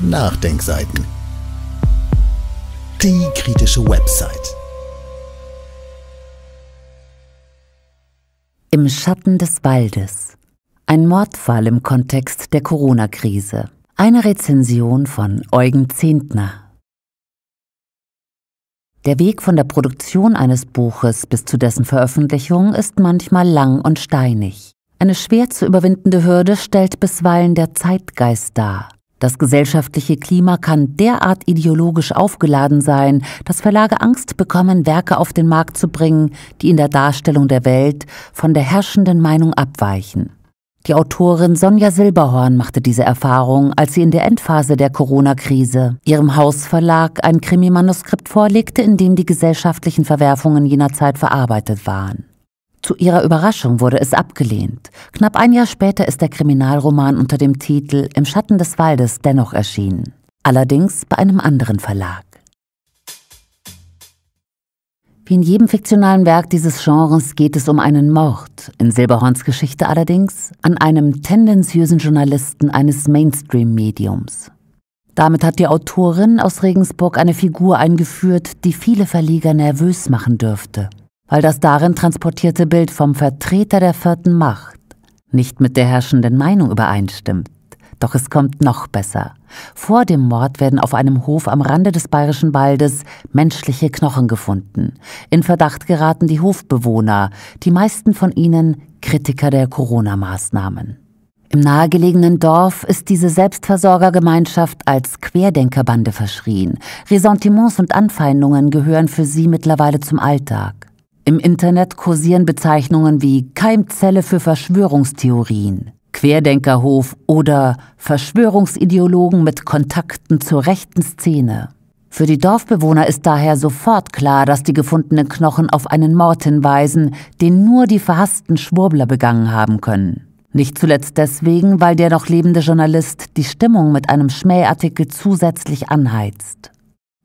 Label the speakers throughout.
Speaker 1: Nachdenkseiten. Die kritische Website. Im Schatten des Waldes. Ein Mordfall im Kontext der Corona-Krise. Eine Rezension von Eugen Zehntner. Der Weg von der Produktion eines Buches bis zu dessen Veröffentlichung ist manchmal lang und steinig. Eine schwer zu überwindende Hürde stellt bisweilen der Zeitgeist dar. Das gesellschaftliche Klima kann derart ideologisch aufgeladen sein, dass Verlage Angst bekommen, Werke auf den Markt zu bringen, die in der Darstellung der Welt von der herrschenden Meinung abweichen. Die Autorin Sonja Silberhorn machte diese Erfahrung, als sie in der Endphase der Corona-Krise ihrem Hausverlag ein Krimi-Manuskript vorlegte, in dem die gesellschaftlichen Verwerfungen jener Zeit verarbeitet waren. Zu ihrer Überraschung wurde es abgelehnt. Knapp ein Jahr später ist der Kriminalroman unter dem Titel Im Schatten des Waldes dennoch erschienen. Allerdings bei einem anderen Verlag. Wie in jedem fiktionalen Werk dieses Genres geht es um einen Mord. In Silberhorns Geschichte allerdings an einem tendenziösen Journalisten eines Mainstream-Mediums. Damit hat die Autorin aus Regensburg eine Figur eingeführt, die viele Verleger nervös machen dürfte weil das darin transportierte Bild vom Vertreter der vierten Macht nicht mit der herrschenden Meinung übereinstimmt. Doch es kommt noch besser. Vor dem Mord werden auf einem Hof am Rande des bayerischen Waldes menschliche Knochen gefunden. In Verdacht geraten die Hofbewohner, die meisten von ihnen Kritiker der Corona-Maßnahmen. Im nahegelegenen Dorf ist diese Selbstversorgergemeinschaft als Querdenkerbande verschrien. Ressentiments und Anfeindungen gehören für sie mittlerweile zum Alltag. Im Internet kursieren Bezeichnungen wie Keimzelle für Verschwörungstheorien, Querdenkerhof oder Verschwörungsideologen mit Kontakten zur rechten Szene. Für die Dorfbewohner ist daher sofort klar, dass die gefundenen Knochen auf einen Mord hinweisen, den nur die verhassten Schwurbler begangen haben können. Nicht zuletzt deswegen, weil der noch lebende Journalist die Stimmung mit einem Schmähartikel zusätzlich anheizt.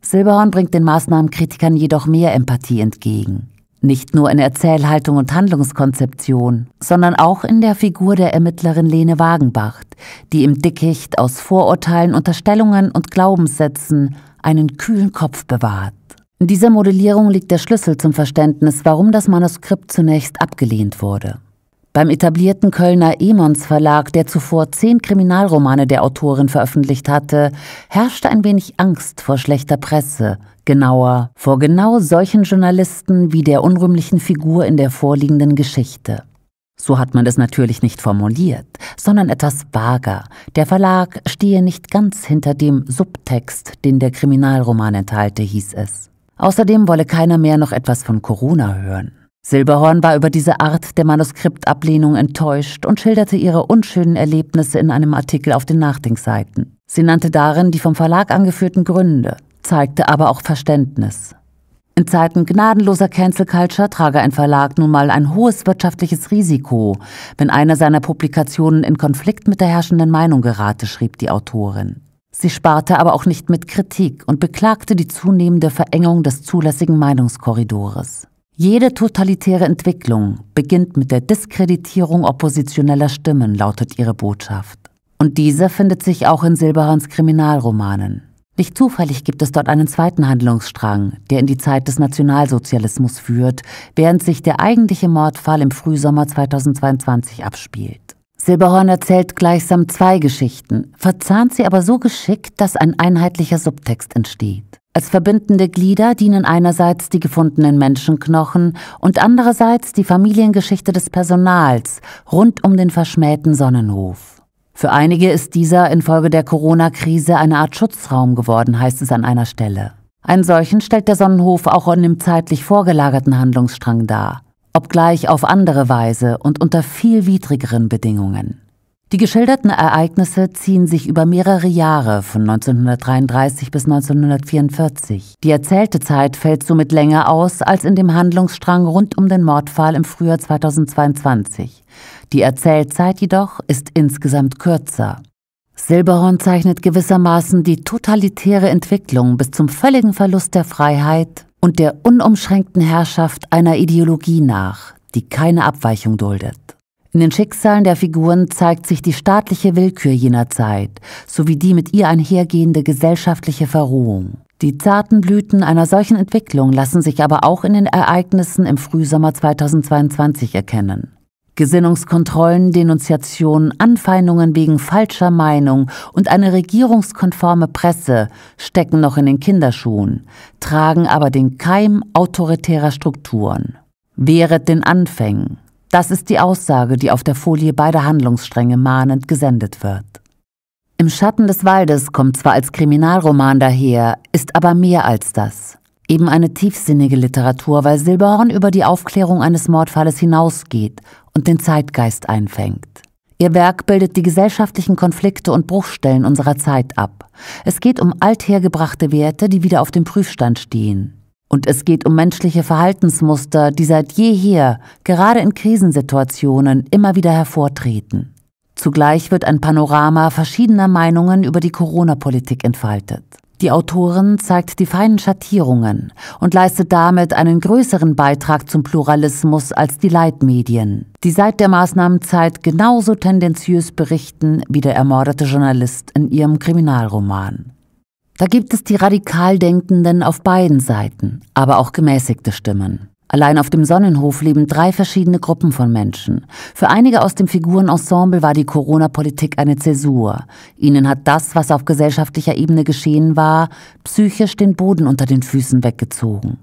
Speaker 1: Silberhorn bringt den Maßnahmenkritikern jedoch mehr Empathie entgegen. Nicht nur in Erzählhaltung und Handlungskonzeption, sondern auch in der Figur der Ermittlerin Lene Wagenbach, die im Dickicht aus Vorurteilen, Unterstellungen und Glaubenssätzen einen kühlen Kopf bewahrt. In dieser Modellierung liegt der Schlüssel zum Verständnis, warum das Manuskript zunächst abgelehnt wurde. Beim etablierten Kölner Emons Verlag, der zuvor zehn Kriminalromane der Autorin veröffentlicht hatte, herrschte ein wenig Angst vor schlechter Presse, genauer vor genau solchen Journalisten wie der unrühmlichen Figur in der vorliegenden Geschichte. So hat man es natürlich nicht formuliert, sondern etwas vager. Der Verlag stehe nicht ganz hinter dem Subtext, den der Kriminalroman enthalte, hieß es. Außerdem wolle keiner mehr noch etwas von Corona hören. Silberhorn war über diese Art der Manuskriptablehnung enttäuscht und schilderte ihre unschönen Erlebnisse in einem Artikel auf den Nachdenkseiten. Sie nannte darin die vom Verlag angeführten Gründe zeigte aber auch Verständnis. In Zeiten gnadenloser Cancel Culture trage ein Verlag nun mal ein hohes wirtschaftliches Risiko, wenn einer seiner Publikationen in Konflikt mit der herrschenden Meinung gerate, schrieb die Autorin. Sie sparte aber auch nicht mit Kritik und beklagte die zunehmende Verengung des zulässigen Meinungskorridores. Jede totalitäre Entwicklung beginnt mit der Diskreditierung oppositioneller Stimmen, lautet ihre Botschaft. Und diese findet sich auch in Silberhans Kriminalromanen. Nicht zufällig gibt es dort einen zweiten Handlungsstrang, der in die Zeit des Nationalsozialismus führt, während sich der eigentliche Mordfall im Frühsommer 2022 abspielt. Silberhorn erzählt gleichsam zwei Geschichten, verzahnt sie aber so geschickt, dass ein einheitlicher Subtext entsteht. Als verbindende Glieder dienen einerseits die gefundenen Menschenknochen und andererseits die Familiengeschichte des Personals rund um den verschmähten Sonnenhof. Für einige ist dieser infolge der Corona-Krise eine Art Schutzraum geworden, heißt es an einer Stelle. Einen solchen stellt der Sonnenhof auch in dem zeitlich vorgelagerten Handlungsstrang dar, obgleich auf andere Weise und unter viel widrigeren Bedingungen. Die geschilderten Ereignisse ziehen sich über mehrere Jahre von 1933 bis 1944. Die erzählte Zeit fällt somit länger aus als in dem Handlungsstrang rund um den Mordfall im Frühjahr 2022. Die Erzählzeit jedoch ist insgesamt kürzer. Silberhorn zeichnet gewissermaßen die totalitäre Entwicklung bis zum völligen Verlust der Freiheit und der unumschränkten Herrschaft einer Ideologie nach, die keine Abweichung duldet. In den Schicksalen der Figuren zeigt sich die staatliche Willkür jener Zeit sowie die mit ihr einhergehende gesellschaftliche Verrohung. Die zarten Blüten einer solchen Entwicklung lassen sich aber auch in den Ereignissen im Frühsommer 2022 erkennen. Gesinnungskontrollen, Denunziationen, Anfeindungen wegen falscher Meinung und eine regierungskonforme Presse stecken noch in den Kinderschuhen, tragen aber den Keim autoritärer Strukturen. Wehret den Anfängen. Das ist die Aussage, die auf der Folie beider Handlungsstränge mahnend gesendet wird. Im Schatten des Waldes kommt zwar als Kriminalroman daher, ist aber mehr als das. Eben eine tiefsinnige Literatur, weil Silberhorn über die Aufklärung eines Mordfalles hinausgeht und den Zeitgeist einfängt. Ihr Werk bildet die gesellschaftlichen Konflikte und Bruchstellen unserer Zeit ab. Es geht um althergebrachte Werte, die wieder auf dem Prüfstand stehen. Und es geht um menschliche Verhaltensmuster, die seit jeher, gerade in Krisensituationen, immer wieder hervortreten. Zugleich wird ein Panorama verschiedener Meinungen über die Corona-Politik entfaltet. Die Autorin zeigt die feinen Schattierungen und leistet damit einen größeren Beitrag zum Pluralismus als die Leitmedien, die seit der Maßnahmenzeit genauso tendenziös berichten wie der ermordete Journalist in ihrem Kriminalroman. Da gibt es die radikal Denkenden auf beiden Seiten, aber auch gemäßigte Stimmen. Allein auf dem Sonnenhof leben drei verschiedene Gruppen von Menschen. Für einige aus dem Figurenensemble war die Corona-Politik eine Zäsur. Ihnen hat das, was auf gesellschaftlicher Ebene geschehen war, psychisch den Boden unter den Füßen weggezogen.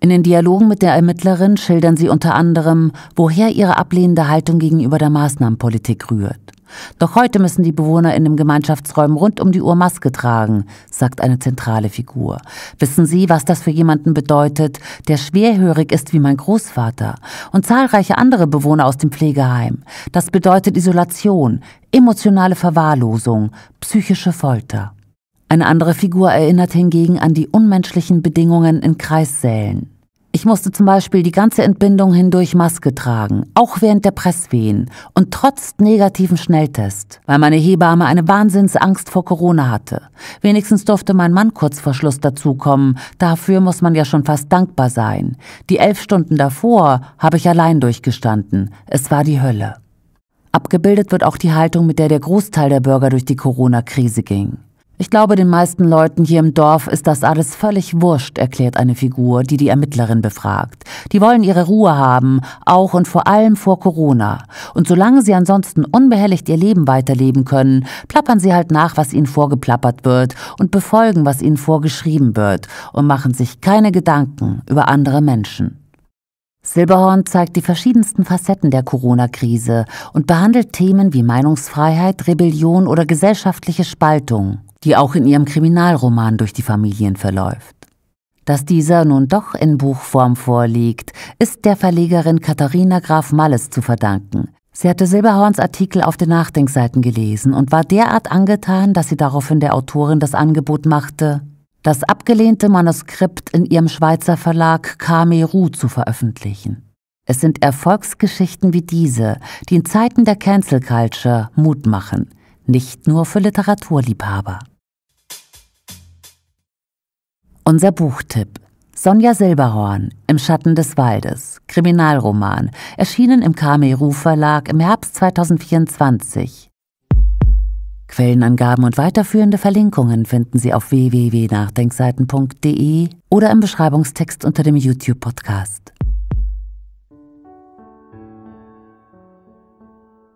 Speaker 1: In den Dialogen mit der Ermittlerin schildern sie unter anderem, woher ihre ablehnende Haltung gegenüber der Maßnahmenpolitik rührt. Doch heute müssen die Bewohner in den Gemeinschaftsräumen rund um die Uhr Maske tragen, sagt eine zentrale Figur. Wissen Sie, was das für jemanden bedeutet, der schwerhörig ist wie mein Großvater und zahlreiche andere Bewohner aus dem Pflegeheim? Das bedeutet Isolation, emotionale Verwahrlosung, psychische Folter. Eine andere Figur erinnert hingegen an die unmenschlichen Bedingungen in Kreissälen. Ich musste zum Beispiel die ganze Entbindung hindurch Maske tragen, auch während der Presswehen und trotz negativen Schnelltest, weil meine Hebamme eine Wahnsinnsangst vor Corona hatte. Wenigstens durfte mein Mann kurz vor Schluss dazukommen, dafür muss man ja schon fast dankbar sein. Die elf Stunden davor habe ich allein durchgestanden, es war die Hölle. Abgebildet wird auch die Haltung, mit der der Großteil der Bürger durch die Corona-Krise ging. Ich glaube, den meisten Leuten hier im Dorf ist das alles völlig wurscht, erklärt eine Figur, die die Ermittlerin befragt. Die wollen ihre Ruhe haben, auch und vor allem vor Corona. Und solange sie ansonsten unbehelligt ihr Leben weiterleben können, plappern sie halt nach, was ihnen vorgeplappert wird und befolgen, was ihnen vorgeschrieben wird und machen sich keine Gedanken über andere Menschen. Silberhorn zeigt die verschiedensten Facetten der Corona-Krise und behandelt Themen wie Meinungsfreiheit, Rebellion oder gesellschaftliche Spaltung die auch in ihrem Kriminalroman durch die Familien verläuft. Dass dieser nun doch in Buchform vorliegt, ist der Verlegerin Katharina Graf Malles zu verdanken. Sie hatte Silberhorns Artikel auf den Nachdenkseiten gelesen und war derart angetan, dass sie daraufhin der Autorin das Angebot machte, das abgelehnte Manuskript in ihrem Schweizer Verlag Kameru zu veröffentlichen. Es sind Erfolgsgeschichten wie diese, die in Zeiten der Cancel Culture Mut machen, nicht nur für Literaturliebhaber. Unser Buchtipp Sonja Silberhorn Im Schatten des Waldes, Kriminalroman, erschienen im KMU Verlag im Herbst 2024. Quellenangaben und weiterführende Verlinkungen finden Sie auf www.nachdenkseiten.de oder im Beschreibungstext unter dem YouTube-Podcast.